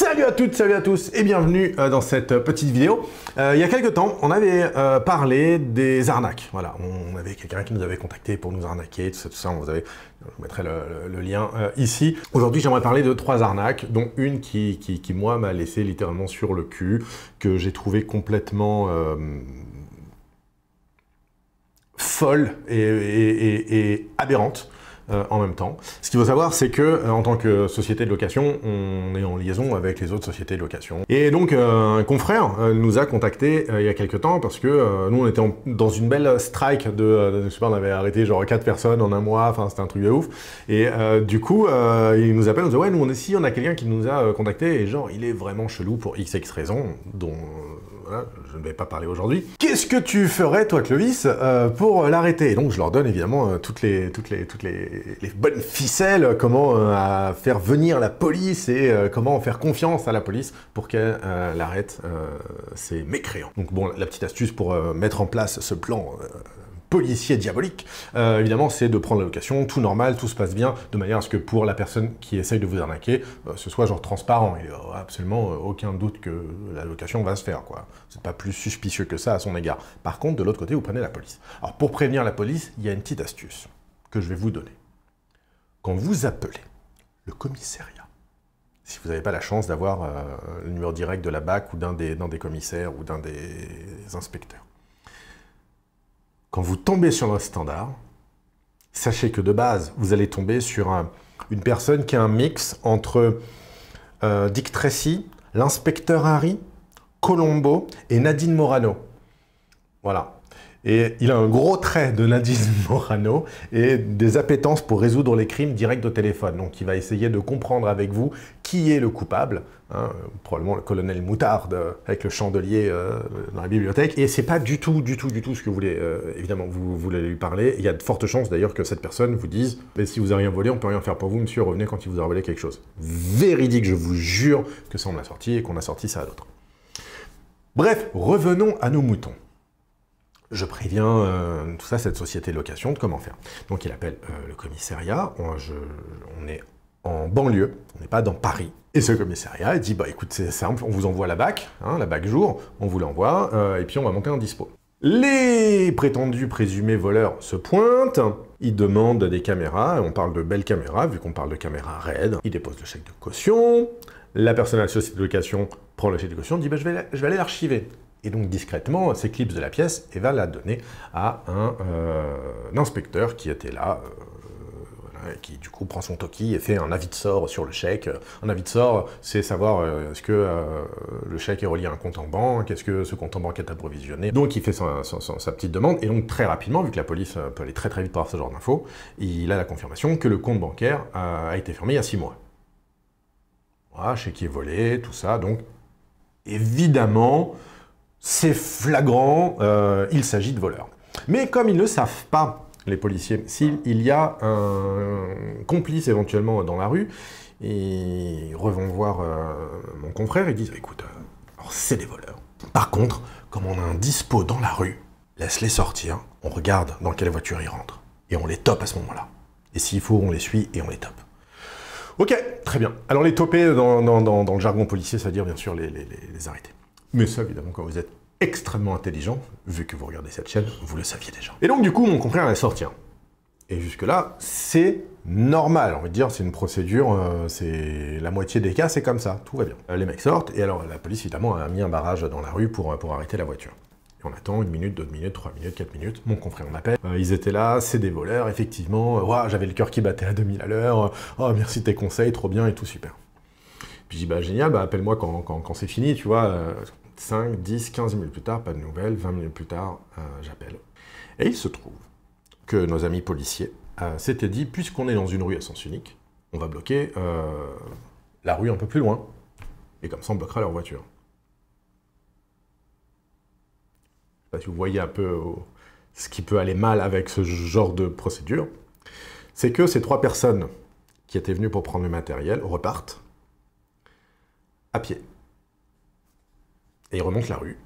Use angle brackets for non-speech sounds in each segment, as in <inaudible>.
Salut à toutes, salut à tous et bienvenue euh, dans cette euh, petite vidéo. Euh, il y a quelques temps, on avait parlé des arnaques. Voilà, on avait quelqu'un qui nous avait contacté pour nous arnaquer, tout ça, tout ça. On vous avait, je vous mettrai le, lien ici. Aujourd'hui, j'aimerais parler de trois arnaques, dont une qui, qui, moi, m'a laissé littéralement sur le cul, que j'ai trouvé complètement folle et aberrante. Euh, en même temps. Ce qu'il faut savoir, c'est que euh, en tant que société de location, on est en liaison avec les autres sociétés de location. Et donc, euh, un confrère nous a contacté il y a quelques temps parce que nous, on était dans une belle strike de, je sais pas, on avait arrêté genre quatre personnes en un mois, enfin, c'était un truc de ouf. Et du coup, il nous appelle, on dit ouais, nous on est ici, on a quelqu'un qui nous a contacté et genre, il est vraiment chelou pour XX raisons, dont je ne vais pas parler aujourd'hui. Qu'est-ce que tu ferais, toi, Clovis, euh, pour l'arrêter Et donc, je leur donne évidemment euh, toutes, les, toutes, les, toutes les, bonnes ficelles, euh, comment faire venir la police et comment faire confiance à la police pour qu'elle arrête ces mécréants. Donc, bon, la petite astuce pour mettre en place ce plan policier diabolique, euh, évidemment, c'est de prendre la location, tout normal, tout se passe bien, de manière à ce que pour la personne qui essaye de vous arnaquer, euh, ce soit genre transparent. Il n'y a absolument euh, aucun doute que la location va se faire, quoi. C'est pas plus suspicieux que ça à son égard. Par contre, de l'autre côté, vous prenez la police. Alors, pour prévenir la police, il y a une petite astuce que je vais vous donner. Quand vous appelez le commissariat, si vous n'avez pas la chance d'avoir le numéro direct de la BAC ou d'un des commissaires ou d'un des inspecteurs, quand vous tombez sur un standard, sachez que de base, vous allez tomber sur une personne qui a un mix entre euh, Dick Tracy, l'inspecteur Harry, Colombo et Nadine Morano. Voilà, et il a un gros trait de Nadine <laughs> Morano et des appétences pour résoudre les crimes direct au téléphone. Donc il va essayer de comprendre avec vous qui est le coupable, hein, probablement le colonel Moutarde euh, avec le chandelier euh, dans la bibliothèque. Et c'est pas du tout, du tout, du tout ce que vous voulez, euh, évidemment, vous, voulez lui parler. Il y a de fortes chances d'ailleurs que cette personne vous dise "Mais si vous avez rien volé, on peut rien faire pour vous, monsieur, revenez quand il vous a volé quelque chose. Véridique, je vous jure que ça on l'a sorti et qu'on a sorti ça à d'autres. Bref, revenons à nos moutons je préviens euh, tout ça, cette société de location, de comment faire. Donc il appelle euh, le commissariat, on, est en banlieue, on n'est pas dans Paris. Et ce commissariat dit, bah écoute, c'est simple, on vous envoie la BAC, hein, la BAC jour, on vous l'envoie, euh, et puis on va monter en dispo. Les prétendus présumés voleurs se pointent, ils demandent des caméras, on parle de belles caméras, vu qu'on parle de caméras raides, ils déposent le chèque de caution, la personne à la société de location prend le chèque de caution, dit bah, je, vais, je vais aller l'archiver. Et donc discrètement, s'éclipse de la pièce et eh va ben, la donner à un, euh, inspecteur qui était là, euh, qui du coup prend son toki et fait un avis de sort sur le chèque. Un avis de sort, c'est savoir euh, est-ce que le chèque est relié à un compte en banque, est-ce que ce compte en banque est approvisionné. Donc il fait sa, petite demande et donc très rapidement, vu que la police peut aller très très vite par ce genre d'infos, il a la confirmation que le compte bancaire a, été fermé il y a six mois. Voilà, chèque est volé, tout ça, donc évidemment c'est flagrant, euh, il s'agit de voleurs. Mais comme ils ne savent pas, les policiers, s'il y a un complice éventuellement dans la rue, ils revont voir euh, mon confrère et disent bah, écoute, euh, c'est des voleurs. Par contre, comme on a un dispo dans la rue, laisse-les sortir, on regarde dans quelle voiture ils rentrent. Et on les top à ce moment-là. Et s'il faut, on les suit et on les top. Ok, très bien. Alors les toper dans, le jargon policier, cest à dire bien sûr les arrêter. Mais ça, évidemment, quand vous êtes extrêmement intelligent, vu que vous regardez cette chaîne, vous le saviez déjà. Et donc, du coup, mon confrère allait sortir. Hein. Et jusque-là, c'est normal, on va dire, c'est une procédure, euh, c'est la moitié des cas, c'est comme ça, tout va bien. Euh, les mecs sortent, et alors la police, évidemment, a mis un barrage dans la rue pour, euh, pour arrêter la voiture. Et on attend une minute, deux minutes, trois minutes, quatre minutes, mon confrère m'appelle. appelle. ils étaient là, c'est des voleurs, effectivement, j'avais le cœur qui battait à 2000 à l'heure, oh merci tes conseils, trop bien et tout super. Puis je dis, bah, génial, bah, appelle-moi quand, c'est fini, tu vois. 5, 10, 15 minutes plus tard, pas de nouvelles. 20 minutes plus tard, euh, j'appelle. Et il se trouve que nos amis policiers euh, s'étaient dit, puisqu'on est dans une rue à sens unique, on va bloquer euh, la rue un peu plus loin. Et comme ça, on bloquera leur voiture. Je sais si vous voyez un peu ce qui peut aller mal avec ce genre de procédure. C'est que ces trois personnes qui étaient venues pour prendre le matériel repartent à pied. Et ils remontent la rue.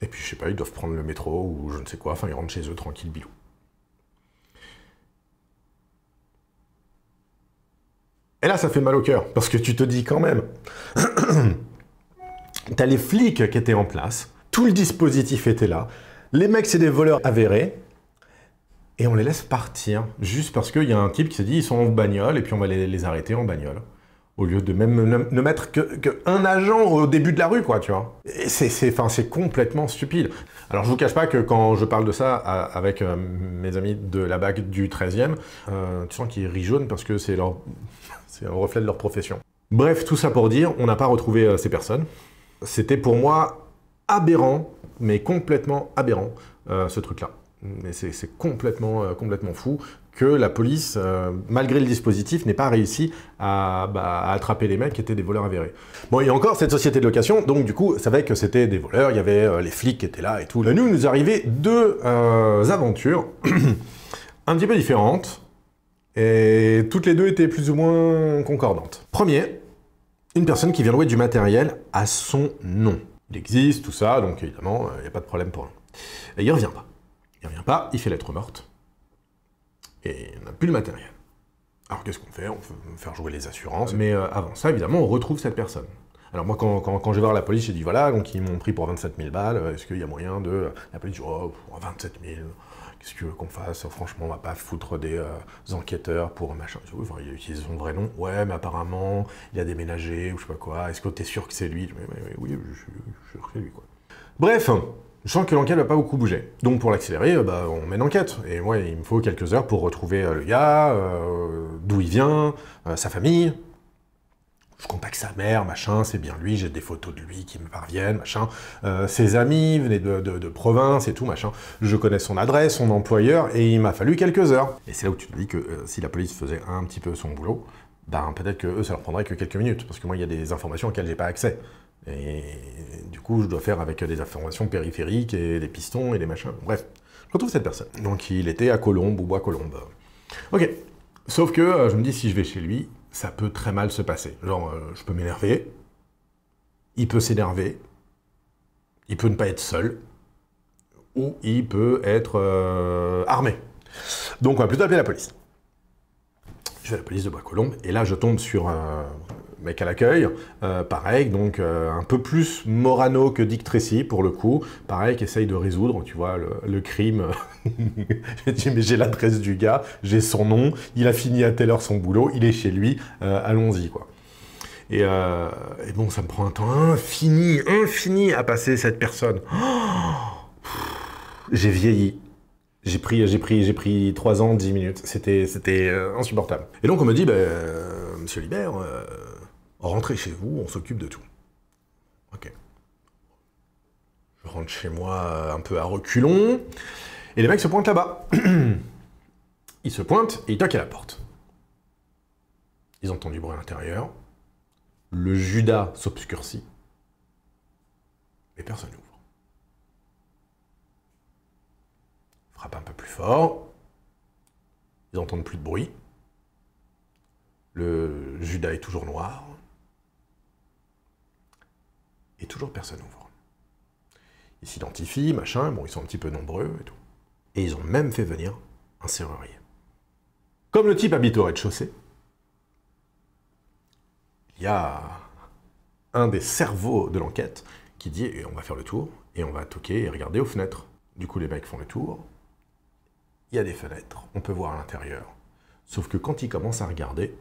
Et puis, je sais pas, ils doivent prendre le métro ou je ne sais quoi. Enfin, ils rentrent chez eux tranquille, bilou. Et là, ça fait mal au cœur, parce que tu te dis quand même, <clears throat> t'as les flics qui étaient en place, tout le dispositif était là, les mecs, c'est des voleurs avérés, et on les laisse partir, juste parce qu'il y a un type qui s'est dit, ils sont en bagnole, et puis on va les arrêter en bagnole au lieu de même ne, mettre qu'un agent au début de la rue, quoi, tu vois. C'est complètement stupide. Alors, je vous cache pas que quand je parle de ça avec euh, mes amis de la BAC du 13e, euh, tu sens qu'ils rient jaune parce que <laughs> c'est un reflet de leur profession. Bref, tout ça pour dire, on n'a pas retrouvé euh, ces personnes. C'était pour moi aberrant, mais complètement aberrant, euh, ce truc-là. Mais c'est complètement, euh, complètement fou que la police, euh, malgré le dispositif, n'ait pas réussi bah, à, attraper les mecs qui étaient des voleurs avérés. Bon, il y a encore, cette société de location, donc du coup, savait que c'était des voleurs, il y avait les flics qui étaient là et tout. Là, nous, nous arrivait deux aventures <clears throat> un petit peu différentes, et toutes les deux étaient plus ou moins concordantes. Premier, une personne qui vient louer du matériel à son nom. Il existe, tout ça, donc évidemment, il n'y a pas de problème pour nous. Et il revient pas. Il revient pas, il fait lettre morte. Et on n'a plus le matériel. Alors qu'est-ce qu'on fait On peut faire jouer les assurances. Mais euh, avant ça, évidemment, on retrouve cette personne. Alors moi, quand, quand, je vais voir la police, j'ai dit, voilà, donc ils m'ont pris pour 27 000 balles, euh, est-ce qu'il y a moyen de... La police dit, oh, 27 000, qu'est-ce que qu'on fasse euh, Franchement, on va pas foutre des, enquêteurs pour machin. Ils dis, oui, son vrai nom. Ouais, mais apparemment, il a déménagé ou je sais pas quoi. Est-ce que tu es sûr que c'est lui oui, oui, je suis sûr que c'est lui, quoi. Bref, hein. Je sens que l'enquête ne va pas beaucoup bouger. Donc pour l'accélérer, euh, bah, on met l'enquête. Et moi, ouais, il me faut quelques heures pour retrouver euh, le gars, euh, d'où il vient, sa famille. Je contacte sa mère, machin, c'est bien lui, j'ai des photos de lui qui me parviennent, machin. ses amis venaient de, province et tout, machin. Je connais son adresse, son employeur, et il m'a fallu quelques heures. Et c'est là où tu te dis que si la police faisait un petit peu son boulot, ben, peut-être que eux, ça leur prendrait que quelques minutes, parce que moi, il y a des informations auxquelles j'ai pas accès. Et du coup, je dois faire avec des informations périphériques et des pistons et des machins. Bref, je retrouve cette personne. Donc il était à Colombe ou bois Colombe. Ok. Sauf que euh, je me dis, si je vais chez lui, ça peut très mal se passer. Genre, euh, je peux m'énerver. Il peut s'énerver. Il peut ne pas être seul. Ou il peut être euh, armé. Donc on va plutôt appeler la police. Je vais à la police de Bois-Colombes et là je tombe sur un, mec à l'accueil, euh, pareil, donc euh, un peu plus Morano que Dick Tracy pour le coup, pareil, qui essaye de résoudre, tu vois, le, crime. <laughs> j'ai dit, mais j'ai l'adresse du gars, j'ai son nom, il a fini à telle heure son boulot, il est chez lui, euh, allons-y, quoi. Et, bon, ça me prend un temps infini, infini à passer cette personne. <gasps> j'ai vieilli, j'ai pris, j'ai pris, j'ai pris 3 ans, 10 minutes. C'était, c'était insupportable. Et donc on me dit, ben, Monsieur Libert, rentrez chez vous, on s'occupe de tout. Ok. Je rentre chez moi euh, un peu à reculons, et les mecs se pointent là-bas. <clears throat> ils se pointent et ils toquent à la porte. Ils entendent du bruit à l'intérieur. Le Judas s'obscurcit. Mais personne n'ouvre. Frappe un peu plus fort. Ils entendent plus de bruit. Le Judas est toujours noir toujours personne ouvre. Ils s'identifient, machin, bon, ils sont un petit peu nombreux et tout. Et ils ont même fait venir un serrurier. Comme le type habite au rez-de-chaussée, il y a un des cerveaux de l'enquête qui dit on va faire le tour et on va toquer et regarder aux fenêtres. Du coup, les mecs font le tour. Il y a des fenêtres, on peut voir à l'intérieur. Sauf que quand ils commencent à regarder,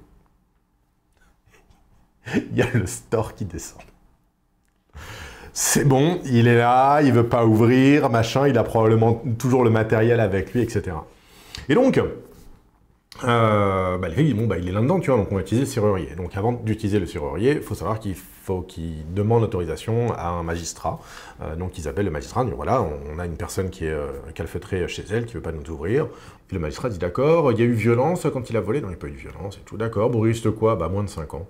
<laughs> il y a le store qui descend c'est bon, il est là, il veut pas ouvrir, machin, il a probablement toujours le matériel avec lui, etc. Et donc, euh, bah, bon, bah, il est là-dedans, tu vois, donc on va utiliser le serrurier. Donc avant d'utiliser le serrurier, il faut savoir qu'il faut qu'il demande autorisation à un magistrat. Euh, donc ils appellent le magistrat, disent voilà, on a une personne qui est euh, calfeutrée chez elle, qui ne veut pas nous ouvrir. le magistrat dit d'accord, il y a eu violence quand il a volé, non, il n'y a pas eu de violence et tout, d'accord. Boris, de quoi Bah moins de 5 ans.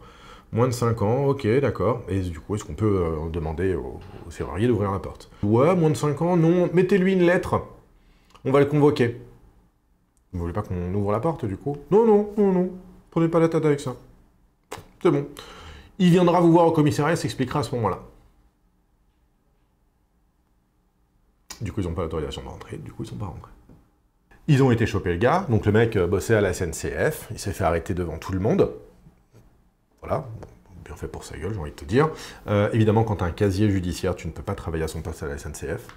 Moins de 5 ans, ok, d'accord. Et du coup, est-ce qu'on peut euh, demander au, au d'ouvrir la porte Ouais, moins de 5 ans, non, mettez-lui une lettre. On va le convoquer. Vous voulez pas qu'on ouvre la porte, du coup Non, non, non, non. Prenez pas la tête avec ça. C'est bon. Il viendra vous voir au commissariat, s'expliquera à ce moment-là. Du coup, ils n'ont pas l'autorisation de rentrer, du coup, ils sont pas rentrés. Ils ont été chopés, le gars. Donc, le mec euh, bossait à la SNCF. Il s'est fait arrêter devant tout le monde. Voilà, bien fait pour sa gueule, j'ai envie de te dire. Euh, évidemment, quand tu as un casier judiciaire, tu ne peux pas travailler à son poste à la SNCF.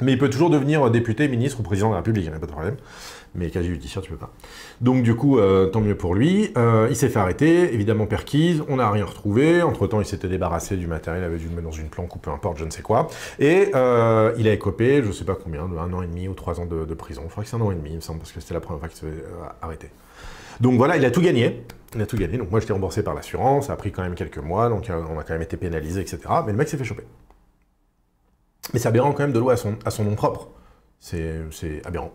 Mais il peut toujours devenir euh, député, ministre ou président de la République, il n'y a pas de problème. Mais casier judiciaire, tu ne peux pas. Donc du coup, euh, tant mieux pour lui. il s'est fait arrêter, évidemment perquise, on n'a rien retrouvé. Entre-temps, il s'était débarrassé du matériel, avait dû le mettre dans une planque ou peu importe, je ne sais quoi. Et il a écopé, je ne sais pas combien, un an et demi ou trois ans de, prison. Il faudrait que c'est un an et demi, il me semble, parce que c'était la première fois qu'il s'est arrêté. Donc voilà, il a tout gagné. Il a tout gagné. Donc moi, j'étais remboursé par l'assurance. Ça a pris quand même quelques mois. Donc euh, on a quand même été pénalisé, etc. Mais le mec s'est fait choper. Mais c'est aberrant quand même de louer à son, à son nom propre. C'est aberrant.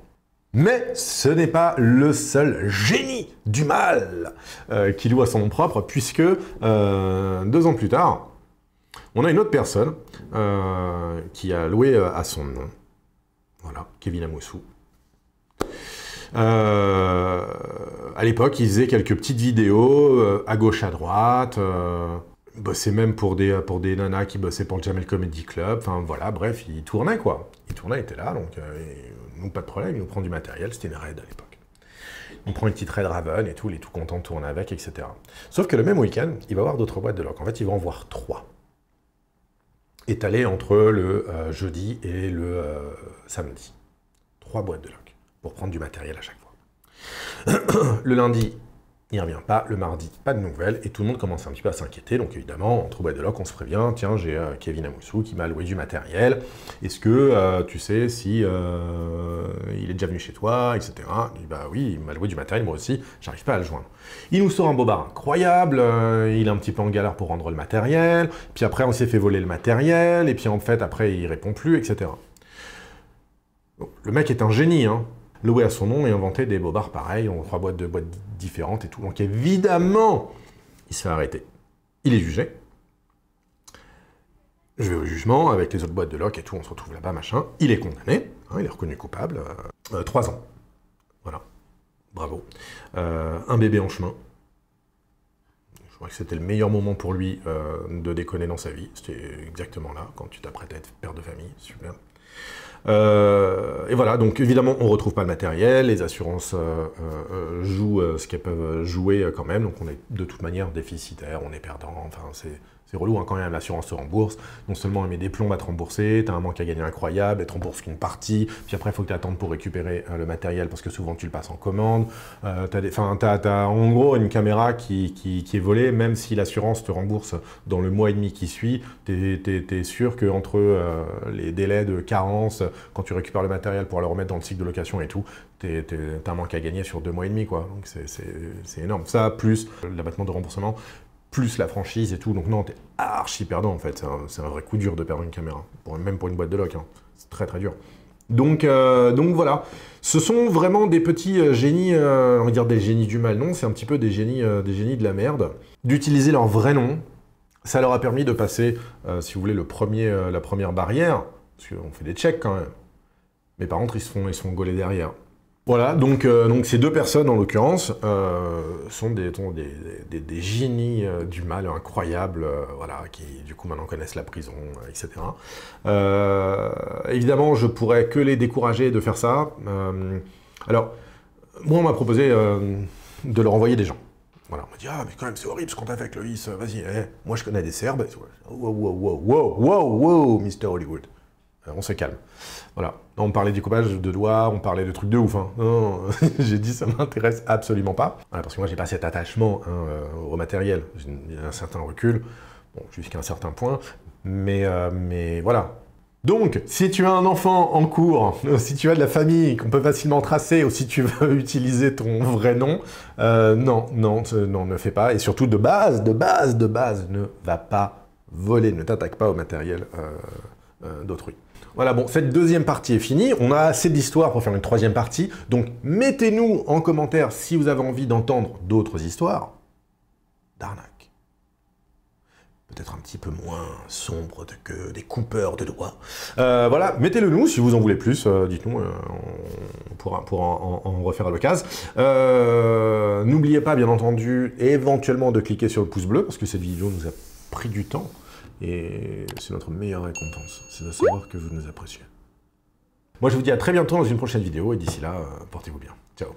Mais ce n'est pas le seul génie du mal euh, qui loue à son nom propre, puisque euh, deux ans plus tard, on a une autre personne qui a loué à son nom. Voilà, Kevin Amoussou. Euh, à l'époque, ils faisaient quelques petites vidéos euh, à gauche, à droite. Euh, bossaient même pour des, pour des nanas qui bossaient pour le Jamel Comedy Club. Enfin voilà, bref, ils tournaient quoi. Ils tournaient, ils étaient là, donc, euh, pas de problème, ils nous prennent du matériel. C'était une raid à l'époque. On prend une petite raid Raven et tout, les tout contents tourner avec, etc. Sauf que le même week-end, il va avoir d'autres boîtes de locs. En fait, il va en voir trois étalées entre le jeudi et le samedi. Trois boîtes de locs pour prendre du matériel à chaque fois. <clears throat> le lundi, il ne revient pas. Le mardi, pas de nouvelles. Et tout le monde commence un petit peu à s'inquiéter. Donc évidemment, entre trouvait de loc, on se prévient. Tiens, j'ai euh, Kevin Amoussou qui m'a loué du matériel. Est-ce que euh, tu sais si euh, il est déjà venu chez toi, etc. dit, bah oui, il m'a loué du matériel, moi aussi. J'arrive pas à le joindre. Il nous sort un bobard incroyable. il est un petit peu en galère pour rendre le matériel. Puis après, on s'est fait voler le matériel. Et puis en fait, après, il répond plus, etc. le mec est un génie, hein loué à son nom et inventé des bobards pareils, en trois boîtes de boîtes différentes et tout. Donc évidemment, il s'est arrêté. Il est jugé. Je vais au jugement avec les autres boîtes de loc et tout, on se retrouve là-bas, machin. Il est condamné, hein, il est reconnu coupable. Euh, euh, trois ans. Voilà. Bravo. Euh, un bébé en chemin. Je crois que c'était le meilleur moment pour lui de déconner dans sa vie. C'était exactement là, quand tu t'apprêtes à être père de famille. Super. Euh, et voilà, donc évidemment, on ne retrouve pas le matériel, les assurances euh, euh, jouent ce qu'elles peuvent jouer quand même, donc on est de toute manière déficitaire, on est perdant, enfin c'est... C'est relou hein, quand même, l'assurance te rembourse. Non seulement elle met des plombes à te rembourser, as un manque à gagner incroyable, elle te rembourse qu'une partie, puis après il faut que tu attendes pour récupérer euh, le matériel parce que souvent tu le passes en commande. Euh, t'as, des, as en gros une caméra qui, qui, est volée, même si l'assurance te rembourse dans le mois et demi qui suit, t'es, es sûr qu'entre entre euh, les délais de carence, quand tu récupères le matériel pour le remettre dans le cycle de location et tout, tu t'as un manque à gagner sur deux mois et demi quoi. Donc c'est énorme. Ça plus l'abattement de remboursement plus la franchise et tout. Donc non, t'es archi perdant en fait. C'est un, vrai coup dur de perdre une caméra, même pour une boîte de lock, hein. C'est très très dur. Donc, euh, donc voilà, ce sont vraiment des petits euh, génies, euh, on va dire des génies du mal, non, c'est un petit peu des génies, des génies de la merde. D'utiliser leur vrai nom, ça leur a permis de passer, si vous voulez, le premier, la première barrière, parce qu'on fait des checks quand même. Mais par contre, ils se font, ils se font derrière. Voilà, donc, euh, donc ces deux personnes en l'occurrence euh, sont des, génies euh, du mal incroyables, voilà, qui du coup maintenant connaissent la prison, etc. évidemment, je pourrais que les décourager de faire ça. alors, moi, on m'a proposé de leur envoyer des gens. Voilà, on m'a dit ah mais quand même c'est horrible ce qu'on a fait avec Loïs, vas-y, eh, moi je connais des Serbes. wow wow wow wow wow, Mr Hollywood. Euh, on se calme. Voilà. On parlait du coupage de doigts, on parlait de trucs de ouf. Hein. Non, <laughs> j'ai dit ça m'intéresse absolument pas. parce que moi j'ai pas cet attachement hein, euh, au matériel. J'ai un certain recul, bon, jusqu'à un certain point. Mais, euh, voilà. Donc, si tu as un enfant en cours, <laughs> si tu as de la famille qu'on peut facilement tracer, ou si tu veux <laughs> utiliser ton vrai nom, non, non, non, ne fais pas. Et surtout, de base, de base, de base, ne va pas voler, ne t'attaque pas au matériel d'autrui. Voilà, bon, cette deuxième partie est finie. On a assez d'histoires pour faire une troisième partie. Donc, mettez-nous en commentaire si vous avez envie d'entendre d'autres histoires d'arnaque. Peut-être un petit peu moins sombre que des coupeurs de doigts. Euh, voilà, mettez-le nous si vous en voulez plus. Euh, dites-nous, euh, on pourra, pour en, refaire à l'occasion. N'oubliez pas, bien entendu, éventuellement de cliquer sur le pouce bleu parce que cette vidéo nous a pris du temps. Et c'est notre meilleure récompense, c'est de savoir que vous nous appréciez. Moi, je vous dis à très bientôt dans une prochaine vidéo, et d'ici là, euh, portez-vous bien. Ciao